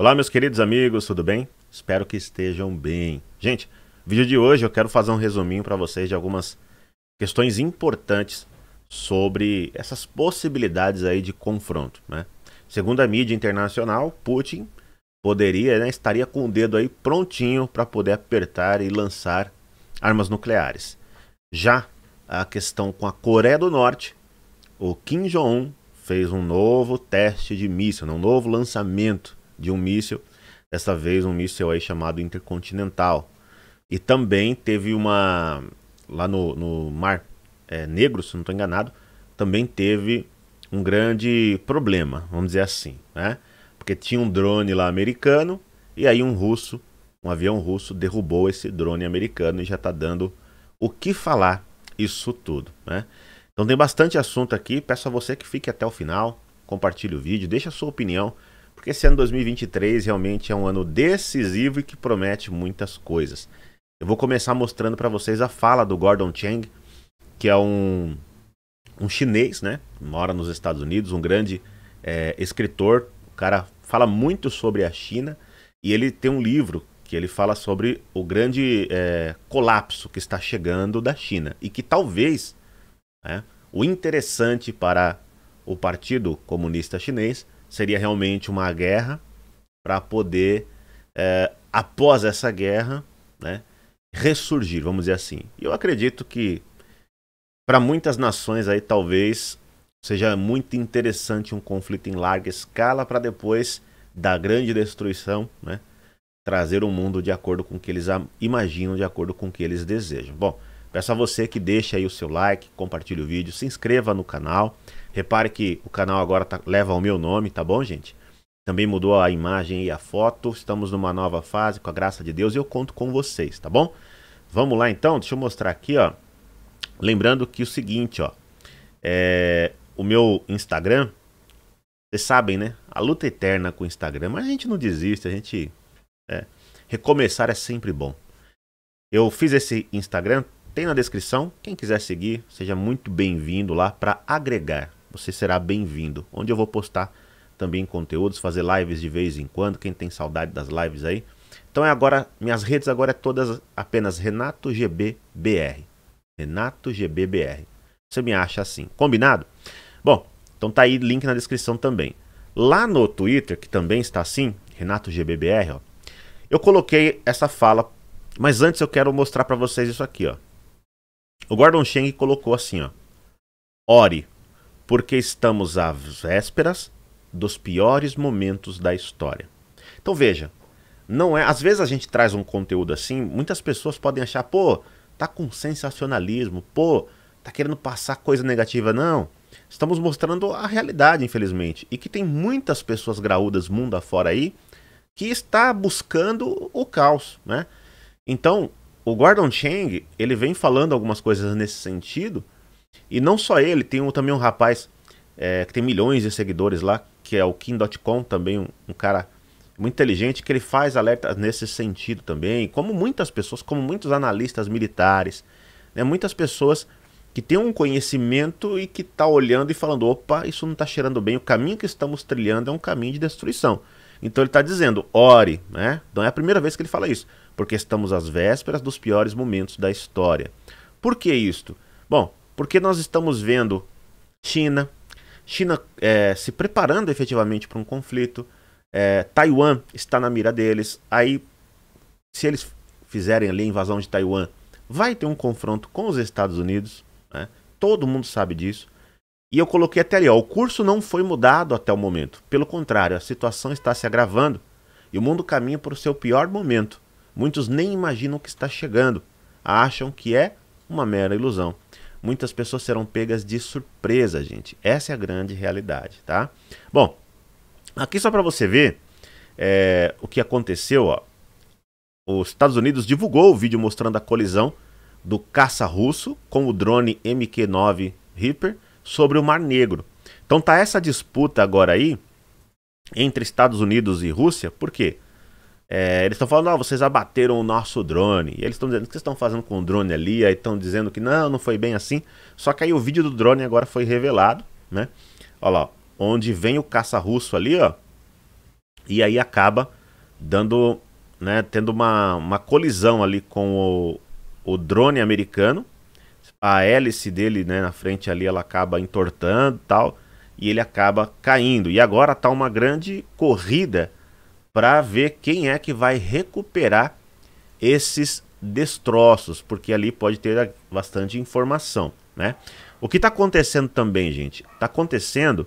Olá, meus queridos amigos, tudo bem? Espero que estejam bem. Gente, no vídeo de hoje eu quero fazer um resuminho para vocês de algumas questões importantes sobre essas possibilidades aí de confronto, né? Segundo a mídia internacional, Putin poderia, né, estaria com o dedo aí prontinho para poder apertar e lançar armas nucleares. Já a questão com a Coreia do Norte, o Kim Jong-un fez um novo teste de míssil, né, um novo lançamento de um míssil, dessa vez um míssil aí chamado Intercontinental. E também teve uma lá no, no Mar é, Negro, se não estou enganado, também teve um grande problema, vamos dizer assim, né? Porque tinha um drone lá americano e aí um russo, um avião russo derrubou esse drone americano e já está dando o que falar isso tudo, né? Então tem bastante assunto aqui, peço a você que fique até o final, compartilhe o vídeo, deixe a sua opinião porque esse ano 2023 realmente é um ano decisivo e que promete muitas coisas. Eu vou começar mostrando para vocês a fala do Gordon Chang, que é um, um chinês, né? Mora nos Estados Unidos, um grande é, escritor. O cara fala muito sobre a China e ele tem um livro que ele fala sobre o grande é, colapso que está chegando da China e que talvez né, o interessante para o Partido Comunista Chinês seria realmente uma guerra para poder, é, após essa guerra, né, ressurgir, vamos dizer assim. E eu acredito que para muitas nações aí talvez seja muito interessante um conflito em larga escala para depois da grande destruição, né, trazer o mundo de acordo com o que eles imaginam, de acordo com o que eles desejam. Bom, peço a você que deixe aí o seu like, compartilhe o vídeo, se inscreva no canal. Repare que o canal agora tá, leva o meu nome, tá bom, gente? Também mudou a imagem e a foto. Estamos numa nova fase, com a graça de Deus, e eu conto com vocês, tá bom? Vamos lá então, deixa eu mostrar aqui, ó. Lembrando que o seguinte, ó. É, o meu Instagram, vocês sabem, né? A luta eterna com o Instagram, mas a gente não desiste, a gente. É, recomeçar é sempre bom. Eu fiz esse Instagram, tem na descrição. Quem quiser seguir, seja muito bem-vindo lá para agregar você será bem-vindo. Onde eu vou postar também conteúdos, fazer lives de vez em quando, quem tem saudade das lives aí. Então é agora, minhas redes agora é todas apenas Renato GBBR. Renato GBBR. Você me acha assim, combinado? Bom, então tá aí link na descrição também. Lá no Twitter, que também está assim, Renato GBBR, ó, eu coloquei essa fala, mas antes eu quero mostrar para vocês isso aqui, ó. O Gordon Cheng colocou assim, ó. Ore, porque estamos às vésperas dos piores momentos da história. Então veja, não é, às vezes a gente traz um conteúdo assim, muitas pessoas podem achar, pô, tá com sensacionalismo, pô, tá querendo passar coisa negativa, não. Estamos mostrando a realidade, infelizmente, e que tem muitas pessoas graúdas mundo afora aí que está buscando o caos, né? Então, o Gordon Chang, ele vem falando algumas coisas nesse sentido, e não só ele, tem um, também um rapaz é, que tem milhões de seguidores lá, que é o Kim.com, também um, um, cara muito inteligente, que ele faz alertas nesse sentido também, como muitas pessoas, como muitos analistas militares, né, muitas pessoas que têm um conhecimento e que tá olhando e falando, opa, isso não está cheirando bem, o caminho que estamos trilhando é um caminho de destruição. Então ele está dizendo, ore, né? Não é a primeira vez que ele fala isso, porque estamos às vésperas dos piores momentos da história. Por que isto? Bom, porque nós estamos vendo China, China é, se preparando efetivamente para um conflito, é, Taiwan está na mira deles, aí se eles fizerem ali a invasão de Taiwan, vai ter um confronto com os Estados Unidos, né? todo mundo sabe disso. E eu coloquei até ali, ó, o curso não foi mudado até o momento. Pelo contrário, a situação está se agravando e o mundo caminha para o seu pior momento. Muitos nem imaginam que está chegando, acham que é uma mera ilusão muitas pessoas serão pegas de surpresa, gente. Essa é a grande realidade, tá? Bom, aqui só para você ver é, o que aconteceu, ó. Os Estados Unidos divulgou o vídeo mostrando a colisão do caça russo com o drone MQ-9 Reaper sobre o Mar Negro. Então tá essa disputa agora aí entre Estados Unidos e Rússia, por quê? É, eles estão falando, não, ah, vocês abateram o nosso drone. E eles estão dizendo, o que vocês estão fazendo com o drone ali? Aí estão dizendo que não, não foi bem assim. Só que aí o vídeo do drone agora foi revelado, né? Olha lá, onde vem o caça-russo ali, ó. E aí acaba dando, né, tendo uma, uma colisão ali com o, o drone americano. A hélice dele, né, na frente ali, ela acaba entortando tal. E ele acaba caindo. E agora tá uma grande corrida para ver quem é que vai recuperar esses destroços, porque ali pode ter bastante informação, né? O que está acontecendo também, gente? Está acontecendo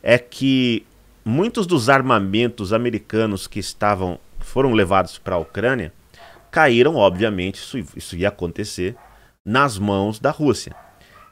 é que muitos dos armamentos americanos que estavam foram levados para a Ucrânia caíram, obviamente, isso, isso ia acontecer nas mãos da Rússia.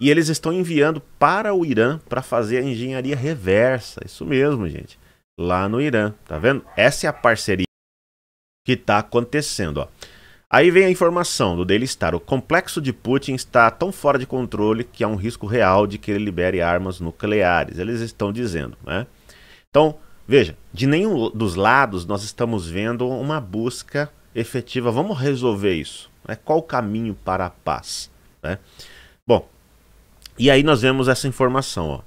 E eles estão enviando para o Irã para fazer a engenharia reversa. Isso mesmo, gente lá no Irã, tá vendo? Essa é a parceria que está acontecendo, ó. Aí vem a informação do Daily Star. O complexo de Putin está tão fora de controle que há um risco real de que ele libere armas nucleares. Eles estão dizendo, né? Então, veja, de nenhum dos lados nós estamos vendo uma busca efetiva. Vamos resolver isso. Né? Qual o caminho para a paz? Né? Bom, e aí nós vemos essa informação, ó.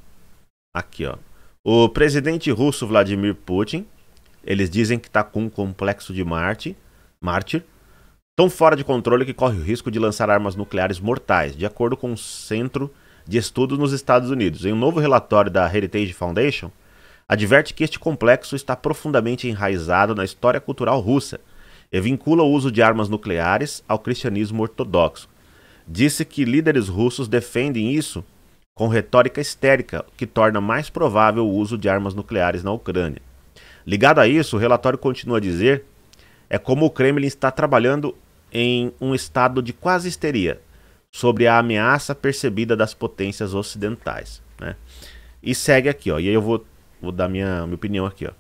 Aqui, ó. O presidente russo Vladimir Putin, eles dizem que está com um complexo de Marte, mártir, tão fora de controle que corre o risco de lançar armas nucleares mortais, de acordo com o um Centro de Estudos nos Estados Unidos. Em um novo relatório da Heritage Foundation, adverte que este complexo está profundamente enraizado na história cultural russa e vincula o uso de armas nucleares ao cristianismo ortodoxo. Disse que líderes russos defendem isso com retórica histérica, que torna mais provável o uso de armas nucleares na Ucrânia. Ligado a isso, o relatório continua a dizer: é como o Kremlin está trabalhando em um estado de quase histeria sobre a ameaça percebida das potências ocidentais. Né? E segue aqui, ó, e aí eu vou, vou dar minha, minha opinião aqui. Ó.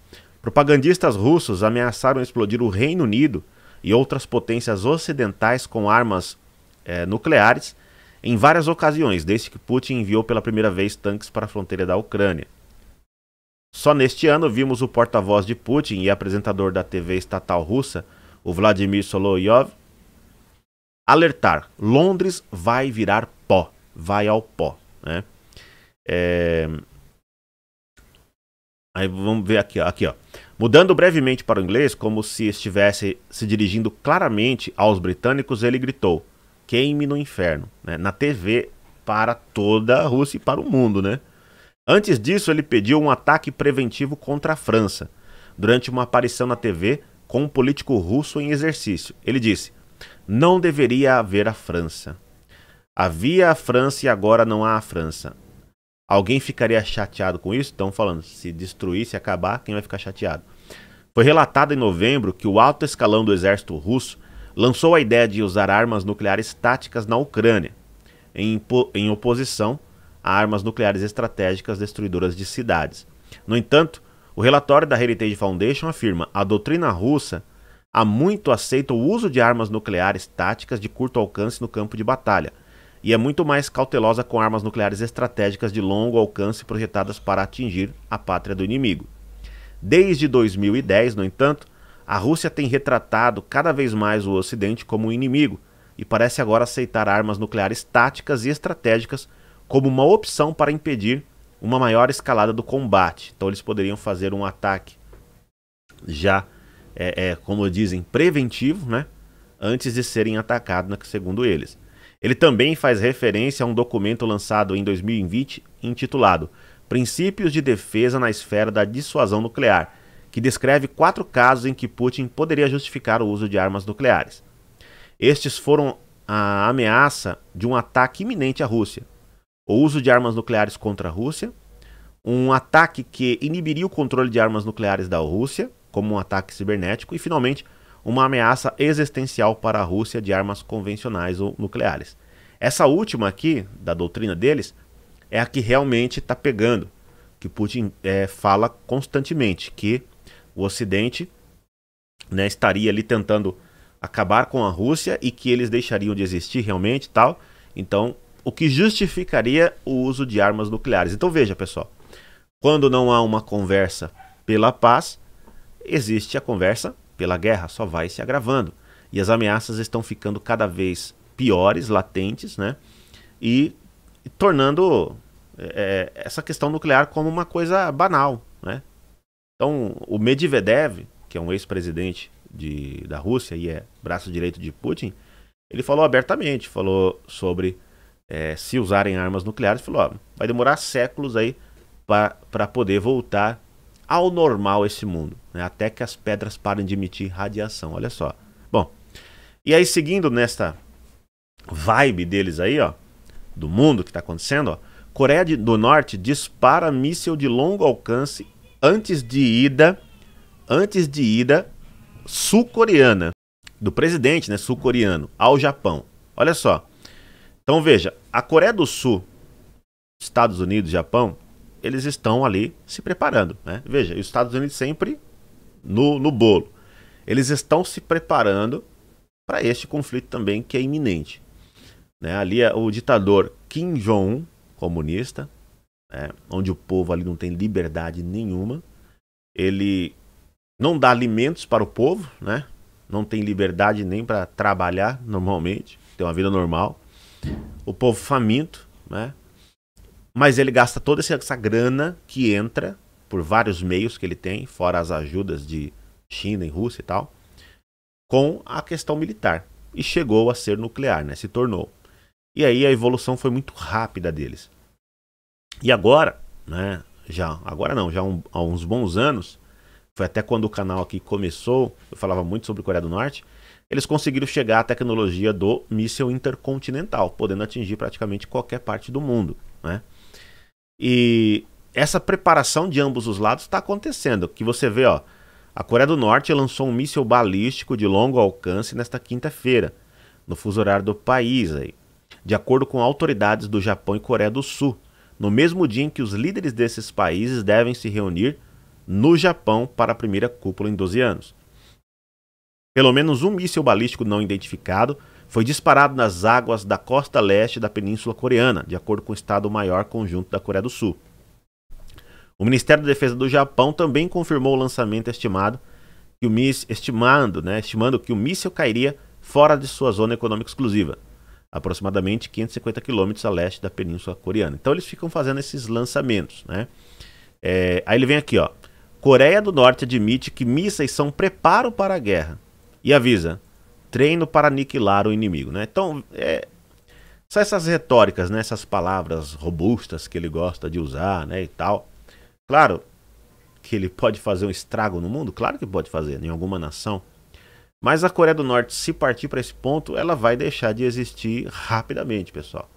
Propagandistas russos ameaçaram explodir o Reino Unido e outras potências ocidentais com armas é, nucleares em várias ocasiões, desde que Putin enviou pela primeira vez tanques para a fronteira da Ucrânia. Só neste ano vimos o porta-voz de Putin e apresentador da TV estatal russa, o Vladimir Solovyov, alertar: Londres vai virar pó, vai ao pó. Né? É... Aí vamos ver aqui, ó. aqui, ó. Mudando brevemente para o inglês, como se estivesse se dirigindo claramente aos britânicos, ele gritou: queime no inferno, né? na TV para toda a Rússia e para o mundo, né? Antes disso, ele pediu um ataque preventivo contra a França, durante uma aparição na TV com um político russo em exercício. Ele disse: "Não deveria haver a França. Havia a França e agora não há a França. Alguém ficaria chateado com isso? Estão falando, se destruir, se acabar, quem vai ficar chateado? Foi relatado em novembro que o alto escalão do exército russo lançou a ideia de usar armas nucleares táticas na Ucrânia, em, em oposição a armas nucleares estratégicas destruidoras de cidades. No entanto, o relatório da Heritage Foundation afirma a doutrina russa há muito aceita o uso de armas nucleares táticas de curto alcance no campo de batalha e é muito mais cautelosa com armas nucleares estratégicas de longo alcance projetadas para atingir a pátria do inimigo. Desde 2010, no entanto, a Rússia tem retratado cada vez mais o Ocidente como um inimigo e parece agora aceitar armas nucleares táticas e estratégicas como uma opção para impedir uma maior escalada do combate. Então eles poderiam fazer um ataque já, é, é, como dizem, preventivo, né? antes de serem atacados, né, segundo eles. Ele também faz referência a um documento lançado em 2020 intitulado Princípios de Defesa na Esfera da Dissuasão Nuclear, que descreve quatro casos em que Putin poderia justificar o uso de armas nucleares. Estes foram a ameaça de um ataque iminente à Rússia, o uso de armas nucleares contra a Rússia, um ataque que inibiria o controle de armas nucleares da Rússia, como um ataque cibernético, e finalmente uma ameaça existencial para a Rússia de armas convencionais ou nucleares. Essa última aqui, da doutrina deles, é a que realmente está pegando, que Putin é, fala constantemente, que o Ocidente né, estaria ali tentando acabar com a Rússia e que eles deixariam de existir realmente tal. Então, o que justificaria o uso de armas nucleares. Então veja, pessoal, quando não há uma conversa pela paz, existe a conversa pela guerra, só vai se agravando. E as ameaças estão ficando cada vez piores, latentes, né? E, e tornando é, é, essa questão nuclear como uma coisa banal, né? Então, o Medvedev, que é um ex-presidente da Rússia e é braço direito de Putin, ele falou abertamente, falou sobre é, se usarem armas nucleares, falou, ó, vai demorar séculos aí para poder voltar ao normal esse mundo, né? até que as pedras parem de emitir radiação, olha só. Bom, e aí seguindo nesta vibe deles aí, ó, do mundo que está acontecendo, ó, Coreia do Norte dispara míssil de longo alcance antes de ida, antes de ida sul-coreana do presidente, né, sul-coreano ao Japão. Olha só. Então veja, a Coreia do Sul, Estados Unidos, Japão, eles estão ali se preparando, né? Veja, os Estados Unidos sempre no, no bolo. Eles estão se preparando para este conflito também que é iminente. Né? Ali é o ditador Kim Jong-un, comunista, é, onde o povo ali não tem liberdade nenhuma. Ele não dá alimentos para o povo, né? Não tem liberdade nem para trabalhar normalmente, ter uma vida normal. O povo faminto, né? Mas ele gasta toda essa grana que entra por vários meios que ele tem, fora as ajudas de China e Rússia e tal, com a questão militar. E chegou a ser nuclear, né? Se tornou. E aí a evolução foi muito rápida deles. E agora, né? Já, agora não, já um, há uns bons anos, foi até quando o canal aqui começou, eu falava muito sobre Coreia do Norte, eles conseguiram chegar à tecnologia do míssil intercontinental, podendo atingir praticamente qualquer parte do mundo, né? E essa preparação de ambos os lados está acontecendo, que você vê, ó, a Coreia do Norte lançou um míssil balístico de longo alcance nesta quinta-feira, no fuso horário do país aí, de acordo com autoridades do Japão e Coreia do Sul no mesmo dia em que os líderes desses países devem se reunir no Japão para a primeira cúpula em 12 anos. Pelo menos um míssil balístico não identificado foi disparado nas águas da costa leste da Península Coreana, de acordo com o Estado-Maior Conjunto da Coreia do Sul. O Ministério da Defesa do Japão também confirmou o lançamento estimado que o míssil, estimando, né, estimando que o míssil cairia fora de sua zona econômica exclusiva, aproximadamente 550 quilômetros a leste da Península Coreana. Então eles ficam fazendo esses lançamentos, né? É, aí ele vem aqui, ó. Coreia do Norte admite que mísseis são preparo para a guerra e avisa treino para aniquilar o inimigo, né? Então é, são essas retóricas, né? Essas palavras robustas que ele gosta de usar, né? E tal. Claro que ele pode fazer um estrago no mundo, claro que pode fazer em alguma nação mas a Coreia do Norte, se partir para esse ponto, ela vai deixar de existir rapidamente, pessoal.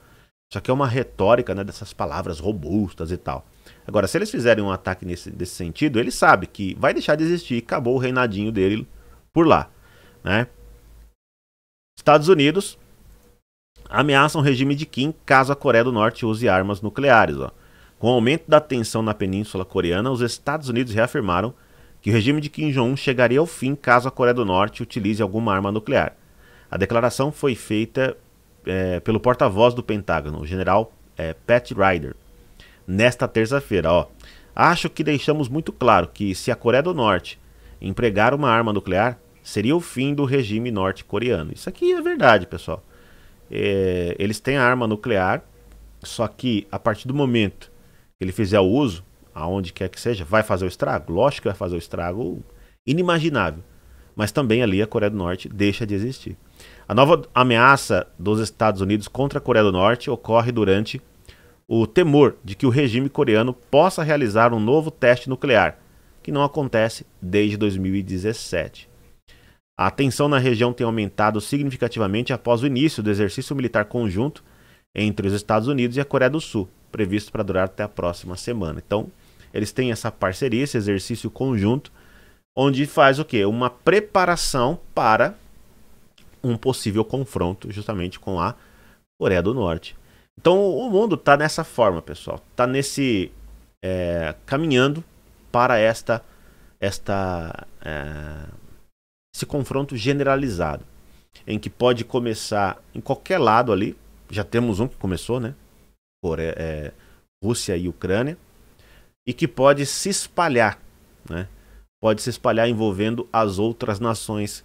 Isso aqui é uma retórica né, dessas palavras robustas e tal. Agora, se eles fizerem um ataque nesse, sentido, ele sabe que vai deixar de existir, acabou o reinadinho dele por lá. Né? Estados Unidos ameaçam o regime de Kim caso a Coreia do Norte use armas nucleares. Ó. Com o aumento da tensão na Península Coreana, os Estados Unidos reafirmaram que o regime de Kim Jong-un chegaria ao fim caso a Coreia do Norte utilize alguma arma nuclear. A declaração foi feita é, pelo porta-voz do Pentágono, o general é, Pat Ryder, nesta terça-feira. Ó, acho que deixamos muito claro que se a Coreia do Norte empregar uma arma nuclear, seria o fim do regime norte-coreano. Isso aqui é verdade, pessoal. É, eles têm a arma nuclear, só que a partir do momento que ele fizer o uso, aonde quer que seja, vai fazer o estrago? Lógico que vai fazer o estrago inimaginável. Mas também ali a Coreia do Norte deixa de existir. A nova ameaça dos Estados Unidos contra a Coreia do Norte ocorre durante o temor de que o regime coreano possa realizar um novo teste nuclear, que não acontece desde 2017. A tensão na região tem aumentado significativamente após o início do exercício militar conjunto entre os Estados Unidos e a Coreia do Sul, previsto para durar até a próxima semana. Então, eles têm essa parceria, esse exercício conjunto, onde faz o quê? Uma preparação para um possível confronto justamente com a Coreia do Norte. Então o mundo está nessa forma, pessoal. Está nesse é, caminhando para esta esta é, esse confronto generalizado, em que pode começar em qualquer lado ali. Já temos um que começou, né? Coreia é, Rússia e Ucrânia e que pode se espalhar, né? Pode se espalhar envolvendo as outras nações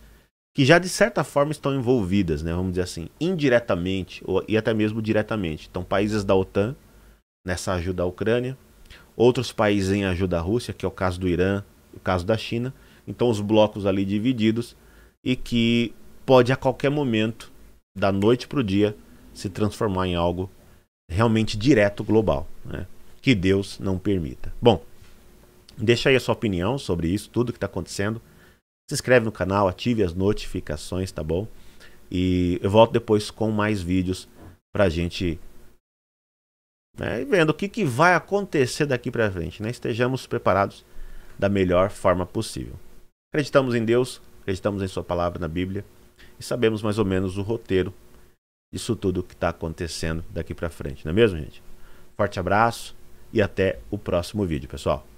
que já de certa forma estão envolvidas, né? Vamos dizer assim, indiretamente ou, e até mesmo diretamente. Então, países da OTAN nessa ajuda à Ucrânia, outros países em ajuda à Rússia, que é o caso do Irã, o caso da China. Então, os blocos ali divididos e que pode a qualquer momento, da noite para o dia, se transformar em algo realmente direto global. Né? Que Deus não permita. Bom, deixa aí a sua opinião sobre isso, tudo que está acontecendo. Se inscreve no canal, ative as notificações, tá bom? E eu volto depois com mais vídeos a gente né, vendo o que, que vai acontecer daqui para frente, né? Estejamos preparados da melhor forma possível. Acreditamos em Deus, acreditamos em Sua palavra na Bíblia e sabemos mais ou menos o roteiro disso tudo que está acontecendo daqui para frente, não é mesmo, gente? Forte abraço, e até o próximo vídeo, pessoal.